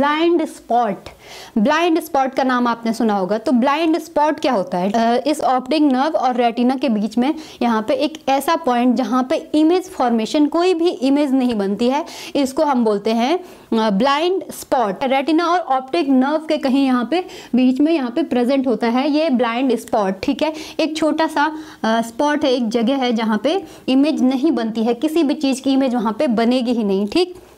blind spot blind spot का नाम आपने सुना होगा तो ब्लाइंड स्पॉट क्या होता है इस ऑप्टिक नर्व और रेटिना के बीच में यहाँ पे एक ऐसा पॉइंट जहाँ पे इमेज फॉर्मेशन कोई भी इमेज नहीं बनती है इसको हम बोलते हैं ब्लाइंड स्पॉट रेटिना और ऑप्टिक नर्व के कहीं यहाँ पे बीच में यहाँ पे प्रेजेंट होता है ये ब्लाइंड स्पॉट ठीक है एक छोटा सा स्पॉट है एक जगह है जहाँ पे इमेज नहीं बनती है किसी भी चीज़ की इमेज वहाँ पे बनेगी ही नहीं ठीक